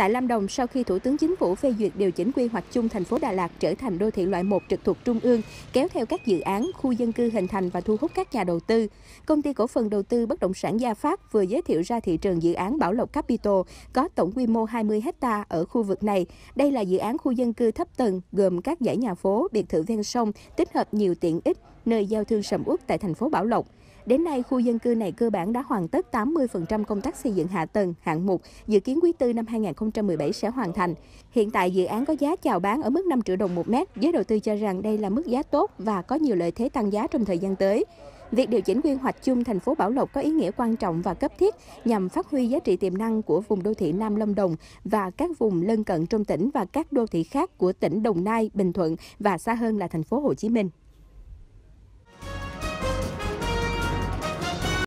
Tại Lâm Đồng, sau khi Thủ tướng Chính phủ phê duyệt điều chỉnh quy hoạch chung thành phố Đà Lạt trở thành đô thị loại 1 trực thuộc Trung ương, kéo theo các dự án, khu dân cư hình thành và thu hút các nhà đầu tư, công ty cổ phần đầu tư bất động sản Gia Phát vừa giới thiệu ra thị trường dự án Bảo Lộc Capital có tổng quy mô 20 ha ở khu vực này. Đây là dự án khu dân cư thấp tầng gồm các dãy nhà phố, biệt thự ven sông, tích hợp nhiều tiện ích nơi giao thương sầm uất tại thành phố Bảo Lộc. Đến nay, khu dân cư này cơ bản đã hoàn tất 80% công tác xây dựng hạ tầng, hạng mục, dự kiến quý tư năm 2017 sẽ hoàn thành. Hiện tại, dự án có giá chào bán ở mức 5 triệu đồng một mét. Giới đầu tư cho rằng đây là mức giá tốt và có nhiều lợi thế tăng giá trong thời gian tới. Việc điều chỉnh quy hoạch chung thành phố Bảo Lộc có ý nghĩa quan trọng và cấp thiết nhằm phát huy giá trị tiềm năng của vùng đô thị Nam Lâm Đồng và các vùng lân cận trong tỉnh và các đô thị khác của tỉnh Đồng Nai, Bình Thuận và xa hơn là thành phố Hồ Chí Minh.